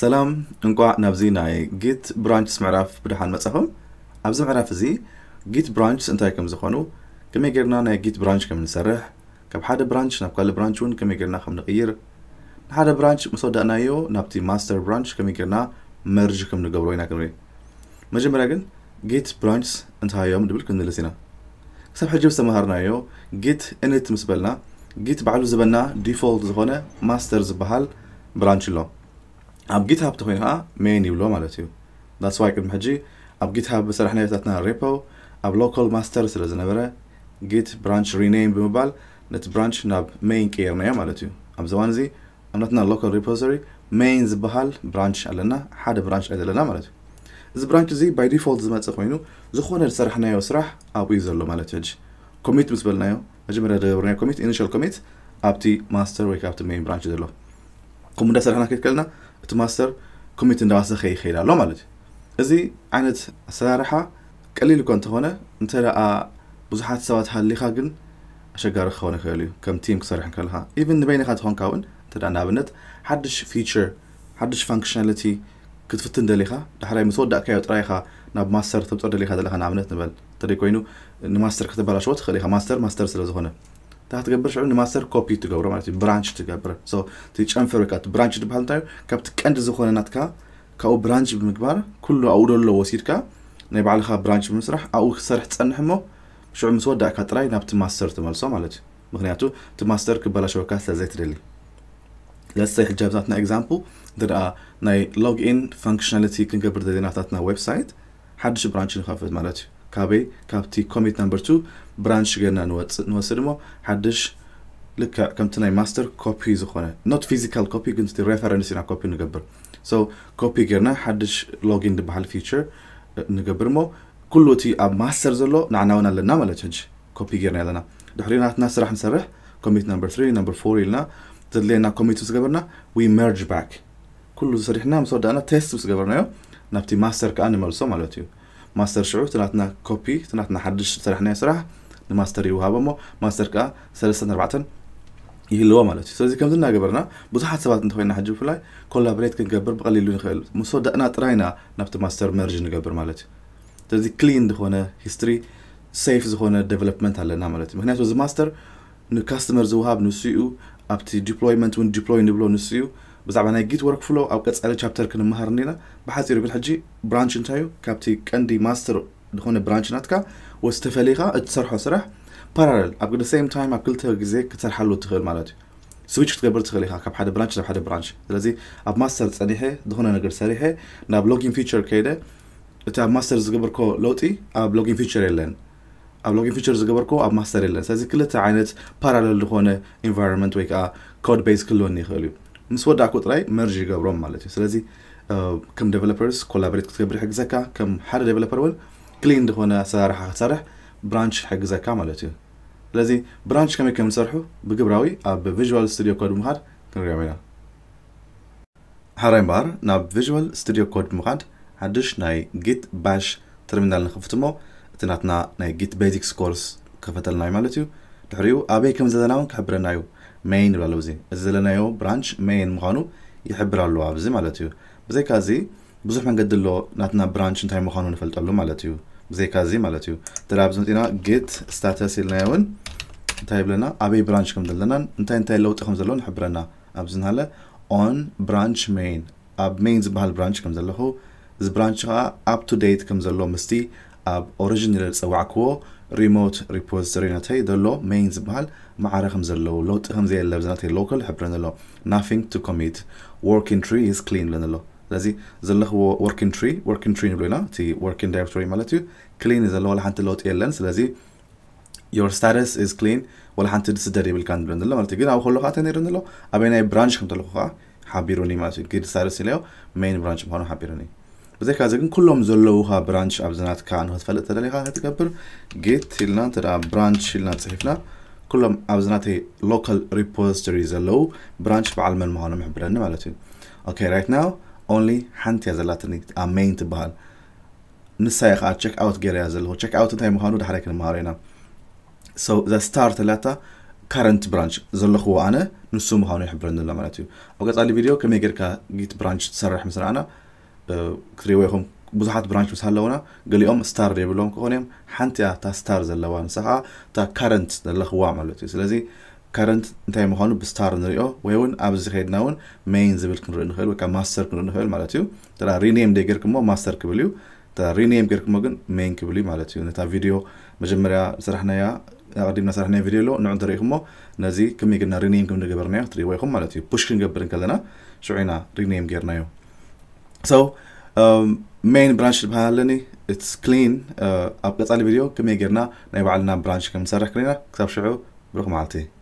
ሰላም እንኳ ናብዚ ናይ ጊት ብራንችስ ምዕራፍ ብድሓን መፅኹም ኣብዚ ምዕራፍ እዚ ጊት ብራንችስ እንታይ ከም ዝኾኑ ከመይ ጌርና ናይ ጊት ብራንች ከም ንሰርሕ ካብ ሓደ ብራንች ናብ ካልእ ብራንች እውን ከመይ ጌርና ከም ንቕይር ንሓደ ብራንች ምስ ወዳእናዮ ናብቲ ማስተር ብራንች ከመይ ጌርና መርጅ ከም ንገብሮ ኢና ክንሪኢ መጀመርያ ግን ጊት ብራንችስ እንታዮም ድብል ክንምልስ ኢና ክሳብ ሕጂ ዝተምሃርናዮ ጊት እንት ምስ በልና ጊት ባዕሉ ዝበና ዲፎልት ዝኾነ ማስተር ዝበሃል ብራንች ኣሎ ኣብ ጊትሃብ ተኮይኑ ከዓ ሜን ይብሎ ማለት እዩ ዳስ ዋይ ቅድሚ ሕጂ ኣብ ጊትሃብ ሰራሕናዮታትና ሪፖ ኣብ ሎካል ማስተር ስለ ዝነበረ ጊት ብራንች ሪኔም ብምባል ነቲ ብራንች ናብ ሜይን ቀየርናዮ ማለት እዩ ኣብ ዘዋን እዚ ኣብ ናትና ሎካል ሪፖዘሪ ሜይን ዝበሃል ብራንች ኣለና ሓደ ብራንች ናይ ዘለና ማለት እዩ እዚ ብራንች እዚ ባይ ዲፎልት ዝመፅእ ኮይኑ ዝኾነ ዝሰርሕናዮ ስራሕ ኣብኡ እዩ ዘሎ ማለት እዩ ሕጂ ኮሚት ምስ በልናዮ መጀመርያ ዝገበርናዮ ኮሚት ኢኒሽል ኮሚት ኣብቲ ማስተር ወይ ከዓ ኣብቲ ሜይን ብራንች ዘሎ ከምኡ እንዳሰርሕና ከይድ ከለና እቲ ማስተር ኮሚት እንዳባሰ ከይኸይድ ኣሎ ማለት እዩ እዚ ዓይነት ኣሰራርሓ ቀሊል እኳ እንተኾነ እንተ ደኣ ብዙሓት ሰባት ሃሊኻ ግን ኣሸጋሪ ክኸውን ይኽእል እዩ ከም ቲም ክሰርሕ ከለካ ኢቨን ንበይኒኻ ትኾንካ እውን እንተ ደኣ ንኣብነት ሓድሽ ፊቸር ሓድሽ ፋንክሽናሊቲ ክትፍትን ደሊኻ ዳሕራይ ምስ ወዳእካዮ ጥራይኻ ናብ ማስተር ተብፅር ደሊካ ዘለካ ንኣብነት ንበል እንተደይ ኮይኑ ንማስተር ክትበላሽዎ ትኽእል ኢኻ ማስተር ማስተር ስለ ዝኾነ እንታይ ትገብር ሽዑ ንማስተር ኮፒ ትገብሮ ማለት እዩ ብራንች ትገብር ትጨንፈር ወይከ ብራንች ዝበሃል እንታይ እዩ ካብቲ ቀንዲ ዝኾነ ናትካ ካብኡ ብራንች ብምግባር ኩሉ ኣብኡ ደሎ ወሲድካ ናይ ባዕልካ ብራንች ብምስራሕ ኣብኡ ክሰርሕ ትፀንሕ ሞ ሽዑ ምስ ወዳእካ ጥራይ ናብቲ ማስተር ትመልሶ ማለት እዩ ምክንያቱ እቲ ማስተር ክበላሸወካ ስለዘይትደሊ ለሰይ ሕጂ ኣብዛትና ኤግዛምፕል እንተደኣ ናይ ሎግኢን ፋንክሽናሊቲ ክንገብር ዘለና ኣብታትና ዌብሳይት ሓድሽ ብራንች ንኸፍት ማለት እዩ ካበይ ካብቲ ኮሚት ናምበር ቱ ብራንች ገና ንወስድ እሞ ሓድሽ ልክዕ ከምቲ ናይ ማስተር ኮፒ ዝኾነ ኖት ፊዚካል ኮፒ ግን ሬፈረንስ ኢና ኮፒ ንገብር ሶ ኮፒ ጌርና ሓድሽ ሎጊን ዝበሃል ፊቸር ንገብር እሞ ኩሉ እቲ ኣብ ማስተር ዘሎ ንዓና እውን ኣለና ማለት ሕጂ ኮፒ ጌርና ኣለና ድሕሪ ናትና ስራሕ ንሰርሕ ኮሚት ናምበር 3 ናምበር 4 ኢልና ዘድለየና ኮሚት ገበርና ዊ መርጅ ባክ ኩሉ ዝሰሪሕና ምስ ወዳእና ቴስት ምስ ገበርናዮ ናብቲ ማስተር ከዓ ንመልሶ ማለት እዩ ማስተር ሽዑ ትናትና ኮፒ ትናትና ሓድሽ ዝሰርሕናዮ ስራሕ ንማስተር ይውሃቦ ሞ ማስተር ከዓ ሰለስተን ኣርባዕተን ይህልዎ ማለት እዩ ስለዚ ከምዚ እናገበርና ብዙሓት ሰባት እንተኮይና ሕጂ ብፍላይ ኮላብሬት ክንገብር ብቀሊሉ ንክእል ምስ ወዳእና ጥራይና ናብቲ ማስተር መርጅ ንገብር ማለት እዩ ስለዚ ክሊን ዝኾነ ሂስትሪ ሰፍ ዝኾነ ደቨሎፕመንት ኣለና ማለት እዩ ምክንያቱ እዚ ማስተር ንካስተመር ዝውሃብ ንስኡ ኣብቲ ዲፕሎይመንት እውን ዲፕሎይ ንብሎ ንስኡ بزعبا ناي جيت ورك فلو او قصاله شابتر كن مهر بحاس بحصير بالحجي برانش انتايو كابتي كندي ماستر دخون برانش ناتكا واستفليخا اتسرحو سرح بارالل the same time تايم اب كلتا كتر حلو تخيل معناتها سويتش ክትገብር ትኽእል كاب حدا برانش ብራንች ናብ ሓደ ብራንች ስለዚ ኣብ ማስተር ፀኒሐ ዝኾነ ነገር ሰሪሐ ናብ ሎጊን ፊቸር ከይደ እቲ ኣብ ማስተር ዝገበርኮ ለውጢ ኣብ ሎጊን ፊቸር የለን ኣብ ሎጊን ፊቸር ዝገበርኮ ኣብ ማስተር የለን ስለዚ ክልተ ዓይነት ፓራለል ዝኾነ ኢንቫይሮንመንት ወይ ከዓ ኮድ ቤዝ ክህልወኒ ንስወዳ ቁጥ ላይ መርጅ ይገብሮም ማለት እዩ ስለዚ ከም ደቨሎፐርስ ኮላቦሬት ክትገብር ይሕግዘካ ከም ሓደ ደቨሎፐር እውን ክሊን ዝኾነ ኣሰራርሓ ክትሰርሕ ብራንች ይሕግዘካ ማለት እዩ ስለዚ ብራንች ከመይ ከም ዝሰርሑ ብግብራዊ ኣብ ቪዥዋል ስቱድዮ ኮድ ምኻድ ክንሪኦም ኢና ሓራይ እምበር ናብ ቪዥዋል ስቱድዮ ኮድ ብምኻድ ሓድሽ ናይ ጊት ባሽ ተርሚናል ንክፍት ሞ እቲ ናትና ናይ ጊት ቤዚክስ ኮርስ ከፈተልና እዩ ማለት እዩ ድሕሪኡ ኣበይ ከም ዘለና እውን ክሕብረና እዩ ሜይን ይብላሉ እዚ እዚ ዘለናዮ ብራንች ሜይን ምኳኑ ይሕብር ኣሎ ኣብዚ ማለት እዩ ብዘይካ እዚ ብዙሕ መንገዲ ኣሎ ናትና ብራንች እንታይ ምኳኑ ንፈልጠሉ ማለት እዩ ብዘይካ እዚ ማለት እዩ እንተ ኣብዚ መፅና ጌት ስታተስ ኢልናዮ እውን እንታይ ይብለና ኣበይ ብራንች ከም ዘለናን እንታይ እንታይ ለውጢ ከም ዘለዎ ንሕብረና ኣብዚ ናሃለ ኦን ብራንች ሜይን ኣብ ሜይን ዝበሃል ብራንች ከም ዘለኹ እዚ ብራንች ከዓ ኣፕ ቱ ዴት ከም ዘሎ ምስቲ ኣብ ኦሪጂናል ዝፀዋዕክዎ ሪሞት ሪፖዚተሪነተይ ዘሎ ሜይን ዝበሃል ማዕረ ከም ዘለው ለውጢ ከም ዘየለ ብዛናተይ ሎካል ሕብረን ኣሎ ናፊንግ ቱ ኮሚት ወርኪን ትሪ ኢዝ ክሊን ብለን ኣሎ ስለዚ ዘለኽዎ ወርኪን ትሪ ወርኪን ትሪ ንብሎ ኢና እቲ ወርኪን ዳይሬክቶሪ ማለት እዩ ክሊን እዩ ዘለዎ ሓንቲ ለውጢ የለን ስለዚ ዮር ስታተስ ኢዝ ክሊን ወላ ሓንቲ ድስደድ ይብልካ ንብሎ ንሎ ማለት እዩ ግን ኣብ ከሎ ከዓ እንታይ ነይሩ ንሎ ኣበይ ናይ ብራንች ከም ተለኹ ከዓ ሓቢሩኒ ማለት እዩ ግድ ስታተስ ኢለዮ ሜይን ብራንች ምኳኑ ሓቢሩኒ እዩ ብዘይካ እዚ ግን ኩሎም ዘለዉካ ብራንች ኣብ ዝናትካ ንክትፈልጥ ተደሊካ ክትገብር ጌት ኢልና እንተ ብራንች ኢልና ፅሒፍና ኩሎም ኣብዚ ናተይ ሎካል ሪፖዚቶሪ ዘለው ብራንች በዓል መን ምኳኖም ይሕብረኒ ማለት እዩ ኦኬ ራይት ናው ኦንሊ ሓንቲ እያ ዘላትኒ ኣብ ሜይን ትበሃል ንሳ ከዓ ቸክ ኣውት ገይረያ ዘለኹ ቸክ ኣውት እንታይ ምኳኑ ዳሕራይ ክንመሃሮ ኢና ሰው እዛ ስታር ተላታ ካረንት ብራንች ዘለኽዎ ኣነ ንሱ ምኳኑ ይሕብረኒ ኣሎ ማለት እዩ ኣብ ቀፃሊ ቪድዮ ከመይ ጌርካ ጊት ብራንች ትሰርሕ ምስ ረኣና ክትሪዎ ይኹም ብዙሓት ብራንች ምስ ኣለውና ገሊኦም ስታር የብሎም ክኾነ እዮም ሓንቲ ያ እታ ስታር ዘለዋ ንስ ከዓ እታ ካረንት ዘለኽዋ ማለት እዩ ስለዚ ካረንት እንታይ ምኳኑ ብስታር ንሪኦ ወይ እውን ኣብዚ ከድና እውን ሜይን ዝብል ክንርኢ ንኽእል ወይ ማስተር ክንርኢ ንኽእል ማለት እዩ እንተ ሪኔም ደይ ጌርኩሞ ማስተር ክብል እዩ እተ ሪኔም ጌርኩሞ ግን ሜይን ክብል እዩ ማለት እዩ ነታ ቪድዮ መጀመርያ ስራሕናያ ኣቀዲምና ስራሕና ቪድዮ ኣሎ ንዑ እንትርኢ እሞ ነዚ ከመይ ግና ሪኔም ከም ንገበርናዮ ትርእይዎ ኢኹም ማለት እዩ ፑሽ ክንገብርን ከለና ሽዑና ሪኔም ጌርናዮ So um, main branch بها it's clean uh, اب قطع الفيديو كما قلنا نايب على برانش كم سرح كلينا كتاب شعو بروح معلتي